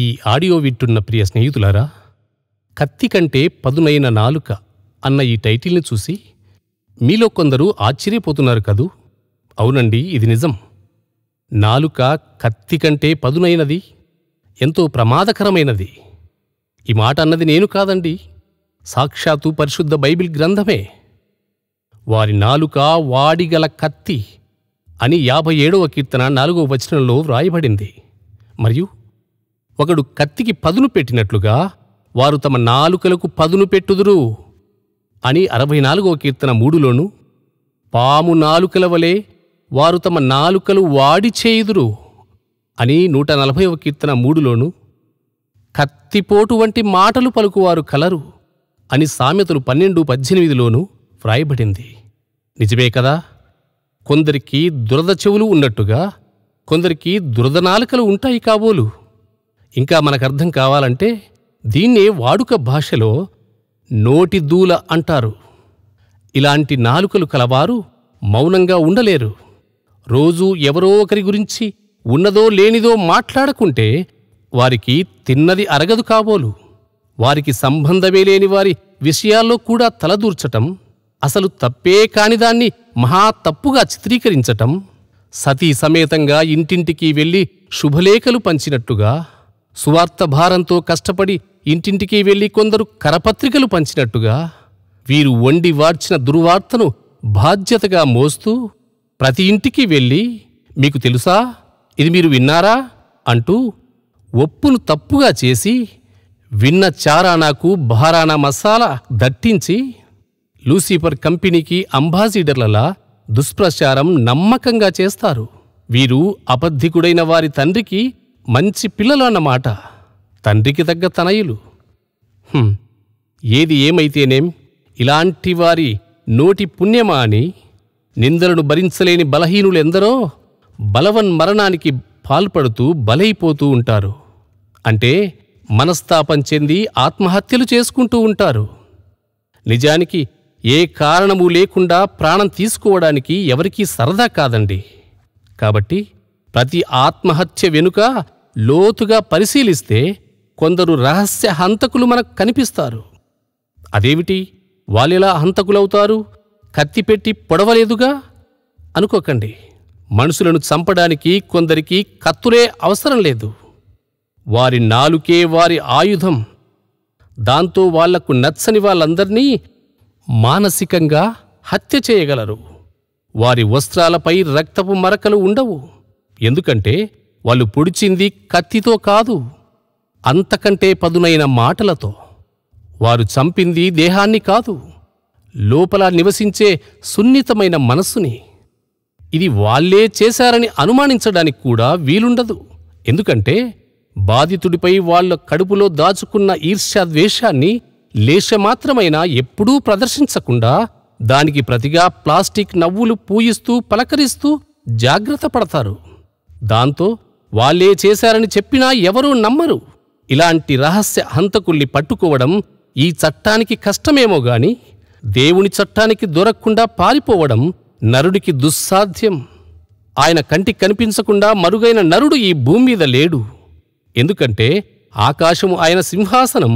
ఈ ఆడియో వింటున్న ప్రియ స్నేహితులారా కత్తి కంటే పదునైన నాలుక అన్న ఈ టైటిల్ని చూసి మీలో కొందరు ఆశ్చర్యపోతున్నారు కదూ అవునండి ఇది నిజం నాలుక కత్తి కంటే పదునైనది ఎంతో ప్రమాదకరమైనది ఈ మాట అన్నది నేను కాదండి సాక్షాత్తు పరిశుద్ధ బైబిల్ గ్రంథమే వారి నాలుక వాడిగల కత్తి అని యాభై ఏడవ కీర్తన నాలుగవ వచనంలో వ్రాయబడింది మరియు ఒకడు కత్తికి పదును పెట్టినట్లుగా వారు తమ నాలుకలకు పదును పెట్టుదురు అని అరవై నాలుగో కీర్తన మూడులోను పాము నాలుకల వలె వారు తమ నాలుకలు వాడి చేయుదురు అని నూట నలభైవ కీర్తన మూడులోను కత్తిపోటు వంటి మాటలు పలుకువారు కలరు అని సామెతలు పన్నెండు పద్దెనిమిదిలోనూ వ్రాయబడింది నిజమే కదా కొందరికి దురద చెవులు ఉన్నట్టుగా కొందరికి దురద నాలుకలు ఉంటాయి కాబోలు ఇంకా మనకర్థం కావాలంటే దీన్నే వాడుక భాషలో నోటిదూల అంటారు ఇలాంటి నాలుకలు కలవారు మౌనంగా ఉండలేరు రోజూ ఎవరో ఒకరి గురించి ఉన్నదో లేనిదో మాట్లాడకుంటే వారికి తిన్నది అరగదు కాబోలు వారికి సంబంధమే లేని వారి విషయాల్లో కూడా తలదూర్చటం అసలు తప్పే కానిదాన్ని మహా తప్పుగా చిత్రీకరించటం సతీ సమేతంగా ఇంటింటికి వెళ్ళి శుభలేఖలు పంచినట్టుగా సువార్త భారంతో కష్టపడి ఇంటింటికి వెళ్ళి కొందరు కరపత్రికలు పంచినట్టుగా వీరు వండి వార్చిన దుర్వార్తను బాధ్యతగా మోస్తూ ప్రతి ఇంటికి వెళ్ళి మీకు తెలుసా ఇది మీరు విన్నారా అంటూ ఒప్పును తప్పుగా చేసి విన్న చారానాకు బహారాణా మసాలా దట్టించి లూసిఫర్ కంపెనీకి అంబాసిడర్లలా దుష్ప్రచారం నమ్మకంగా చేస్తారు వీరు అబద్ధికుడైన వారి తండ్రికి మంచి పిల్లలు అన్నమాట తండ్రికి తగ్గ తనయులు ఏది ఏమైతేనేం ఇలాంటి వారి నోటి పుణ్యమా అని నిందలను భరించలేని బలహీనులెందరో బలవన్ మరణానికి పాల్పడుతూ బలైపోతూ ఉంటారు అంటే మనస్తాపం చెంది ఆత్మహత్యలు చేసుకుంటూ ఉంటారు నిజానికి ఏ కారణము లేకుండా ప్రాణం తీసుకోవడానికి ఎవరికీ సరదా కాదండి కాబట్టి ప్రతి ఆత్మహత్య వెనుక లోతుగా పరిశీలిస్తే కొందరు రహస్య హంతకులు మనకు కనిపిస్తారు అదేమిటి వాళ్ళెలా హంతకులవుతారు కత్తి పెట్టి పొడవలేదుగా అనుకోకండి మనుషులను చంపడానికి కొందరికి కత్తులే అవసరం లేదు వారి నాలుకే వారి ఆయుధం దాంతో వాళ్లకు నచ్చని వాళ్ళందర్నీ మానసికంగా హత్య చేయగలరు వారి వస్త్రాలపై రక్తపు మరకలు ఉండవు ఎందుకంటే వాళ్ళు పొడిచింది కత్తితో కాదు అంతకంటే పదునైన మాటలతో వారు చంపింది దేహాన్ని కాదు లోపల నివసించే సున్నితమైన మనస్సుని ఇది వాళ్లే చేశారని అనుమానించడానికి కూడా వీలుండదు ఎందుకంటే బాధితుడిపై వాళ్ల కడుపులో దాచుకున్న ఈర్ష్యాద్వేషాన్ని లేశమాత్రమైనా ఎప్పుడూ ప్రదర్శించకుండా దానికి ప్రతిగా ప్లాస్టిక్ నవ్వులు పూయిస్తూ పలకరిస్తూ జాగ్రత్త పడతారు దాంతో వాళ్ళే చేశారని చెప్పినా ఎవరూ నమ్మరు ఇలాంటి రహస్య హంతకుల్ని పట్టుకోవడం ఈ చట్టానికి కష్టమేమో గాని దేవుని చట్టానికి దొరక్కుండా పారిపోవడం నరుడికి దుస్సాధ్యం ఆయన కంటి కనిపించకుండా మరుగైన నరుడు ఈ భూమి మీద లేడు ఎందుకంటే ఆకాశము ఆయన సింహాసనం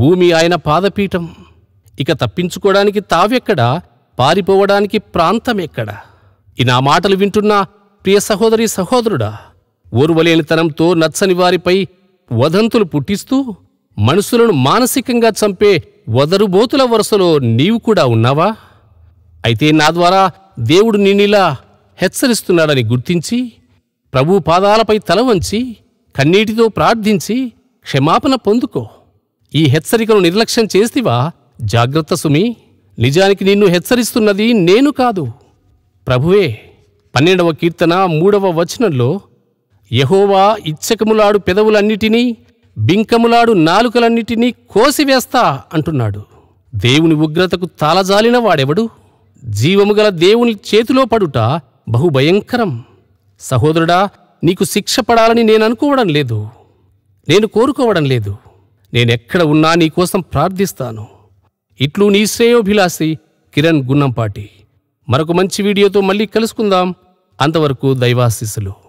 భూమి ఆయన పాదపీఠం ఇక తప్పించుకోవడానికి తావెక్కడా పారిపోవడానికి ప్రాంతం ఎక్కడా ఈ నా మాటలు వింటున్నా ప్రియ సహోదరి సహోదరుడా ఓర్వలేనితనంతో నచ్చని వారిపై వదంతులు పుట్టిస్తూ మనుషులను మానసికంగా చంపే వదరుబోతుల వరుసలో నీవు కూడా ఉన్నావా అయితే నా ద్వారా దేవుడు నిన్నిలా హెచ్చరిస్తున్నాడని గుర్తించి ప్రభు పాదాలపై తల వంచి కన్నీటితో ప్రార్థించి క్షమాపణ పొందుకో ఈ హెచ్చరికను నిర్లక్ష్యం చేస్తివా జాగ్రత్త సుమి నిజానికి నిన్ను హెచ్చరిస్తున్నది నేను కాదు ప్రభువే పన్నెండవ కీర్తన మూడవ వచనంలో యహోవా ఇచ్చకములాడు పెదవులన్నిటినీ బింకములాడు నాలుకలన్నిటినీ కోసివేస్తా అంటున్నాడు దేవుని ఉగ్రతకు తాళజాలిన వాడెవడు జీవముగల దేవుని చేతిలో పడుట బహుభయంకరం సహోదరుడా నీకు శిక్ష పడాలని నేననుకోవడం లేదు నేను కోరుకోవడం లేదు నేనెక్కడ ఉన్నా నీకోసం ప్రార్థిస్తాను ఇట్లు నీ శ్రేయోభిలాసి కిరణ్ గున్నంపాటి మరొక మంచి వీడియోతో మళ్ళీ కలుసుకుందాం అంతవరకు దైవాశీస్సులు